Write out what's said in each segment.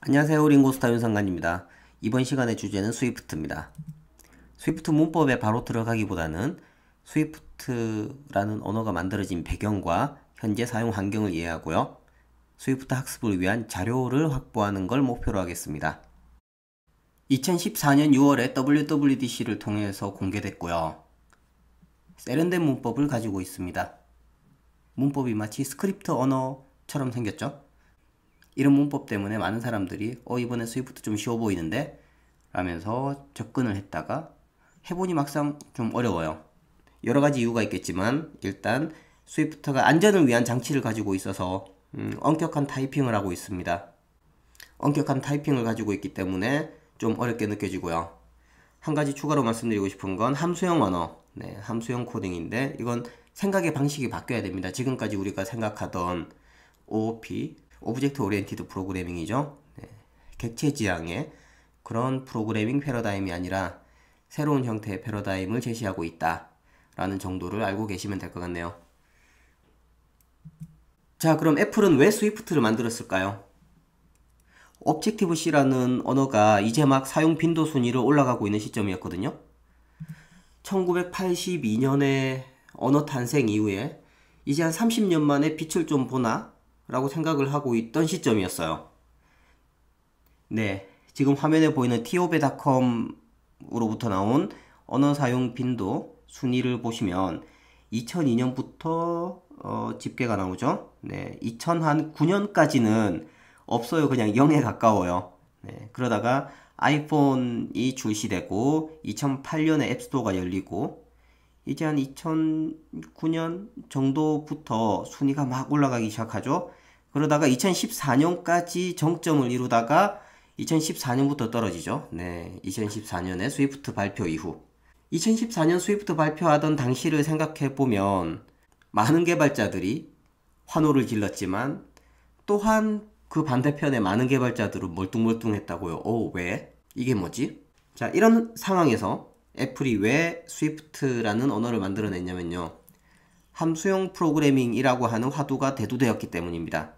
안녕하세요. 링고스타 윤상관입니다. 이번 시간의 주제는 스위프트입니다. 스위프트 문법에 바로 들어가기보다는 스위프트라는 언어가 만들어진 배경과 현재 사용 환경을 이해하고요. 스위프트 학습을 위한 자료를 확보하는 걸 목표로 하겠습니다. 2014년 6월에 WWDC를 통해서 공개됐고요. 세련된 문법을 가지고 있습니다. 문법이 마치 스크립트 언어처럼 생겼죠? 이런 문법 때문에 많은 사람들이 어 이번에 스위프트 좀 쉬워 보이는데 라면서 접근을 했다가 해보니 막상 좀 어려워요. 여러 가지 이유가 있겠지만 일단 스위프트가 안전을 위한 장치를 가지고 있어서 음, 엄격한 타이핑을 하고 있습니다. 엄격한 타이핑을 가지고 있기 때문에 좀 어렵게 느껴지고요. 한 가지 추가로 말씀드리고 싶은 건 함수형 언어, 네, 함수형 코딩인데 이건 생각의 방식이 바뀌어야 됩니다. 지금까지 우리가 생각하던 OOP, 오브젝트 오리엔티드 프로그래밍이죠. 네. 객체 지향의 그런 프로그래밍 패러다임이 아니라 새로운 형태의 패러다임을 제시하고 있다. 라는 정도를 알고 계시면 될 것 같네요. 자, 그럼 애플은 왜 스위프트를 만들었을까요? 옵젝티브 C라는 언어가 이제 막 사용 빈도 순위로 올라가고 있는 시점이었거든요. 1982년에 언어 탄생 이후에 이제 한 30년 만에 빛을 좀 보나 라고 생각을 하고 있던 시점이었어요. 네, 지금 화면에 보이는 t o 티오 c o m 으로부터 나온 언어 사용 빈도 순위를 보시면 2002년부터 어, 집계가 나오죠. 네, 2009년까지는 없어요. 그냥 0에 가까워요. 네, 그러다가 아이폰이 출시되고 2008년에 앱스토어가 열리고 이제 한 2009년 정도부터 순위가 막 올라가기 시작하죠. 그러다가 2014년까지 정점을 이루다가 2014년부터 떨어지죠. 네. 2014년에 스위프트 발표 이후. 2014년 스위프트 발표하던 당시를 생각해 보면 많은 개발자들이 환호를 질렀지만 또한 그 반대편에 많은 개발자들은 멀뚱멀뚱했다고요. 어, 왜? 이게 뭐지? 자, 이런 상황에서 애플이 왜 스위프트라는 언어를 만들어냈냐면요. 함수형 프로그래밍이라고 하는 화두가 대두되었기 때문입니다.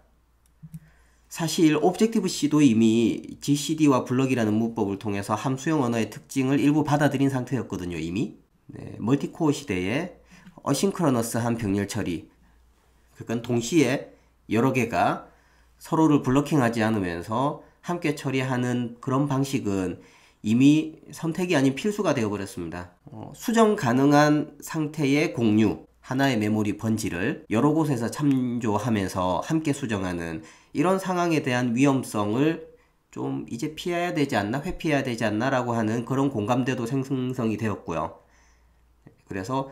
사실 오브젝티브 C도 이미 GCD와 블럭이라는 문법을 통해서 함수형 언어의 특징을 일부 받아들인 상태였거든요, 이미. 네, 멀티코어 시대에 어싱크로너스한 병렬 처리. 그건 동시에 여러 개가 서로를 블록킹하지 않으면서 함께 처리하는 그런 방식은 이미 선택이 아닌 필수가 되어버렸습니다. 어, 수정 가능한 상태의 공유, 하나의 메모리 번지를 여러 곳에서 참조하면서 함께 수정하는 이런 상황에 대한 위험성을 좀 이제 피해야 되지 않나 회피해야 되지 않나라고 하는 그런 공감대도 생성이 성 되었고요. 그래서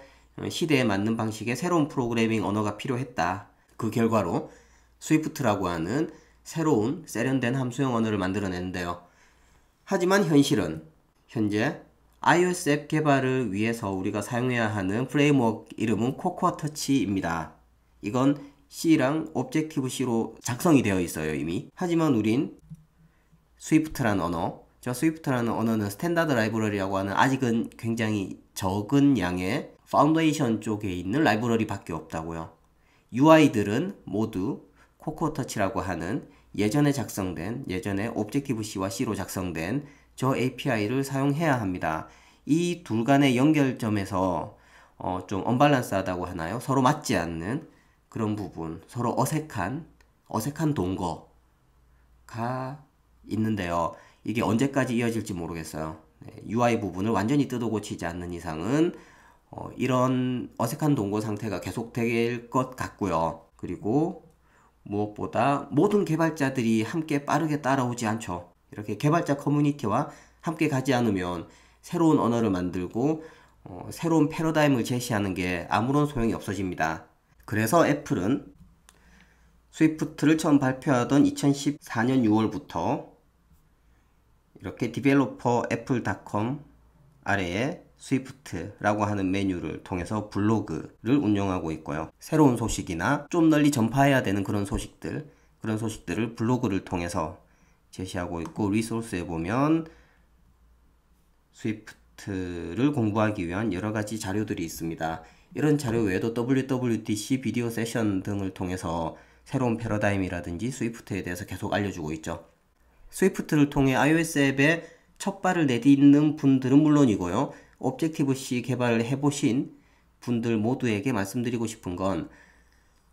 시대에 맞는 방식의 새로운 프로그래밍 언어가 필요했다. 그 결과로 스위프트라고 하는 새로운 세련된 함수형 언어를 만들어냈는데요. 하지만 현실은 현재 iOS 앱 개발을 위해서 우리가 사용해야 하는 프레임워크 이름은 코코아 터치입니다. 이건 C랑 Objective C로 작성이 되어 있어요 이미 하지만 우린 s w i f t 라는 언어 저 w i f t 라는 언어는 스탠다드 라이브러리라고 하는 아직은 굉장히 적은 양의 파운데이션 쪽에 있는 라이브러리 밖에 없다고요 UI들은 모두 코코아 터치라고 하는 예전에 작성된 예전에 Objective C와 C로 작성된 저 API를 사용해야 합니다. 이 둘 간의 연결점에서 어, 좀 언밸런스하다고 하나요? 서로 맞지 않는 그런 부분, 서로 어색한 어색한 동거가 있는데요. 이게 언제까지 이어질지 모르겠어요. 네, UI 부분을 완전히 뜯어 고치지 않는 이상은 어, 이런 어색한 동거 상태가 계속될 것 같고요. 그리고 무엇보다 모든 개발자들이 함께 빠르게 따라오지 않죠. 이렇게 개발자 커뮤니티와 함께 가지 않으면 새로운 언어를 만들고 어, 새로운 패러다임을 제시하는 게 아무런 소용이 없어집니다. 그래서 애플은 스위프트를 처음 발표하던 2014년 6월부터 이렇게 디벨로퍼 애플닷컴 아래에 스위프트라고 하는 메뉴를 통해서 블로그를 운영하고 있고요. 새로운 소식이나 좀 널리 전파해야 되는 그런 소식들, 그런 소식들을 블로그를 통해서 제시하고 있고 리소스에 보면 스위프트를 공부하기 위한 여러 가지 자료들이 있습니다. 이런 자료 외에도 WWDC 비디오 세션 등을 통해서 새로운 패러다임이라든지 스위프트에 대해서 계속 알려주고 있죠. 스위프트를 통해 iOS 앱에 첫 발을 내딛는 분들은 물론이고요. 옵젝티브 C 개발을 해보신 분들 모두에게 말씀드리고 싶은 건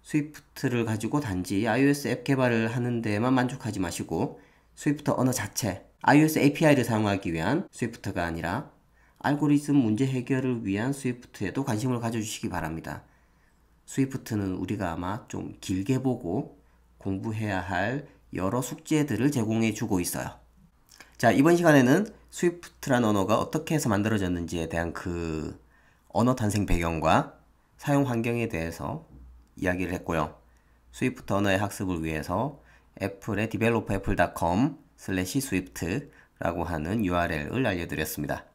스위프트를 가지고 단지 iOS 앱 개발을 하는 데만 만족하지 마시고 스위프트 언어 자체, iOS API를 사용하기 위한 스위프트가 아니라 알고리즘 문제 해결을 위한 스위프트에도 관심을 가져주시기 바랍니다. 스위프트는 우리가 아마 좀 길게 보고 공부해야 할 여러 숙제들을 제공해 주고 있어요. 자, 이번 시간에는 스위프트란 언어가 어떻게 해서 만들어졌는지에 대한 그 언어 탄생 배경과 사용 환경에 대해서 이야기를 했고요. 스위프트 언어의 학습을 위해서 애플의 디벨로퍼 애플닷컴 슬래시 스위프트라고 하는 URL을 알려드렸습니다.